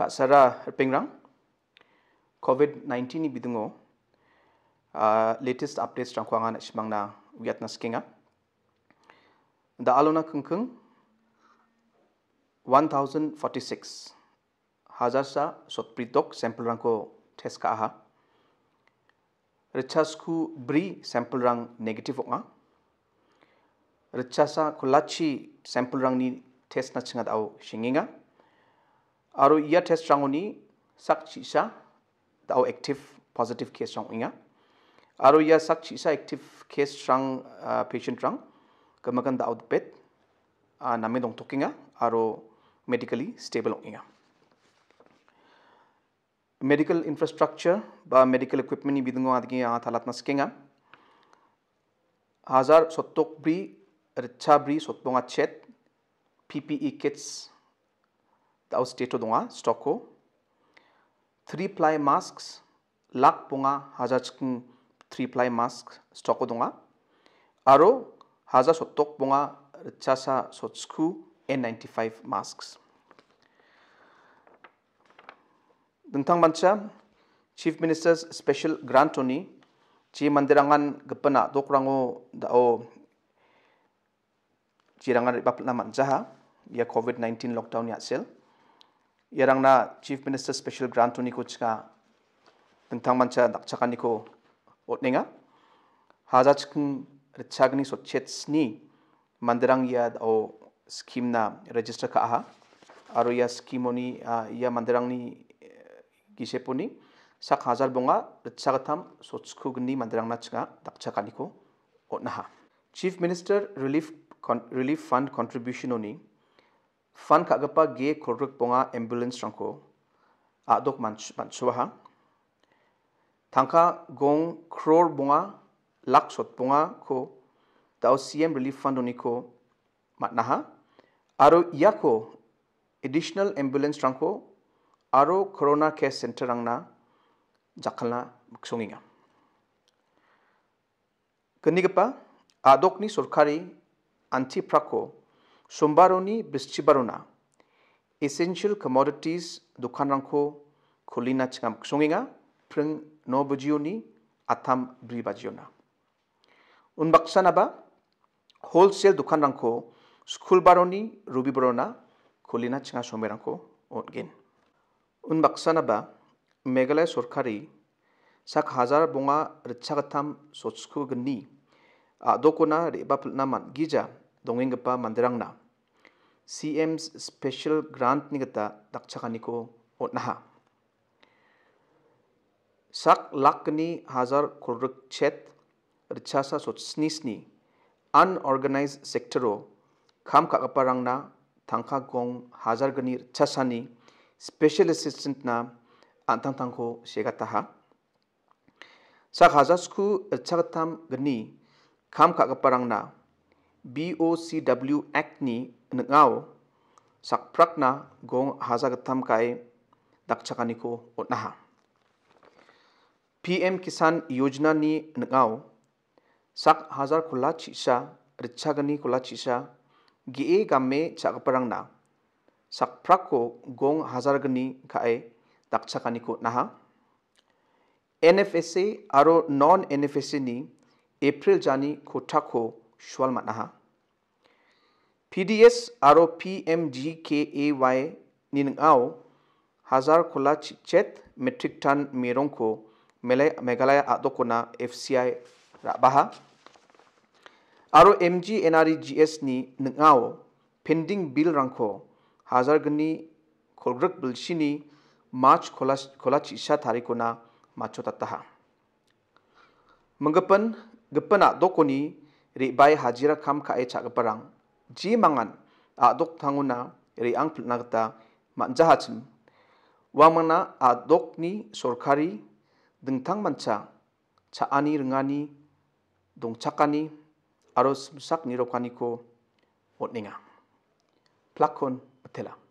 Pak Sarah Pengrang. COVID-19 ni bidungo uh, latest updates trang kuangan at simang na wiat na sikinga. Da alo na keng keng 1046 hazar sa sot pritok sample rang ko test ka aha. Rechas ku bri sample rang negative ok nga. Rechasa kulachi sample rang ni test na chingat au shinginga. nga. आरो इया test रांगनि साक्षिसा दाउ active positive case रांगिया आरो इया साक्षिसा active case रांग पेशेंट रांग कमकन दाउ पेट नामे दं टकिंगा मेडिकली स्टेबल ओंगिया मेडिकल इंफ्रास्ट्रक्चर बा मेडिकल इक्विपमेंट नि बिदुंगा आदिगे आ थालातना सिकेंगा हजार सत्तक ब्री रिच्छा ब्री सत्तबा छेद PPE kits tau state dunga ah, stocko three ply masks lak punga hajachkin three ply mask stocko dunga ah. aro haja sotok punga chasa sotsku n95 masks dentang mancha chief minister's special grant oni chi mandirangan gepana dokrango da o chirangan bapna manjaha ya covid 19 lockdown ya sel yerangna chief minister special grant ni ko chika tengtangmancha nakchakani ko otninga hazachkin richagni so chetsni mandirang ya o scheme na register ka aha aro ya scheme oni ya mandirang ni giseponi sak hazar bonga richagatam sochkugni mandirang na chika nakchakani ko otnaha chief minister relief relief fund contribution oni फन खागप गे खोरक पोंगा ambulance रंगो आदोक मानसुहा थांका गों क्रोर बोंगा लाख सत पोंगा खो दाउ सी एम रिलीफ फंड को मातनाहा आरो याको एडिशनल एम्बुलेंस रंगो आरो कोरोना केस सेंटर रंगना जाखलना सोंगिंगा कन्नीगप्पा आदोकनी सरकारी आंथिफ्राखौ समबारनि बिस्थिबारना एसेन्सियेल कमोडिटीज दखानरांखौ खुलिना थिखाम संगिङा फ्रों न' बजिय'नि आथाम ब्रि बाजिय'ना उनबाक्सानाबा होलसेल दखानरांखौ स्कुल बार'नि रबिबारना खुलिना थिङा समेरांखौ अनगिन उनबाक्सानाबा मेघालय सरकारि sak hajar bonga ritchagatam sotsku gni adokona reba pulna man gija 동행급바 만드랑나 CM special grant 니가다 낙차가니고 나하 sak lakni hazar kuruk chet rchasa sotsnisni unorganized sector o kham ka kaparang na thangkha gong hazar gani rchasani special assistant na antang tang ko sega taha sak hazasku chagtam gani kham ka kaparang na BOCW Actni Ngao Sakprakna Gong Hazagatam Kai Dakchakaniko P M Kisan योजना नि नगाव साक हजार खुला चिसा रिच्छागनी खुला चिसा गिए गामे चाकपरंगना साकफ्राको gong हजार गनी खाए दाकछाकानी को नहा एनएफएसए आरो नॉन एनएफएसए नि एप्रिल जानी खोठा खो P P D S M G K A Y निनङाव हजार खुला चेत मेट्रिक टन मेरों को मेले Meghalaya आदकना M G N R G S नङाव pending bill रंखो हजार गनी खलग्रग बिलसिनि मार्च खोला खोला चिसा थारिखना macho तत्ता मंगपन गपना दकनि ribai hajira kam ka e chak parang ji mangan a dok thanguna ri ang nagta man jahachin wamana a dok ni sorkari dingthang mancha cha ani ringani dong chakani aro sak ni rokani ko otninga plakon patela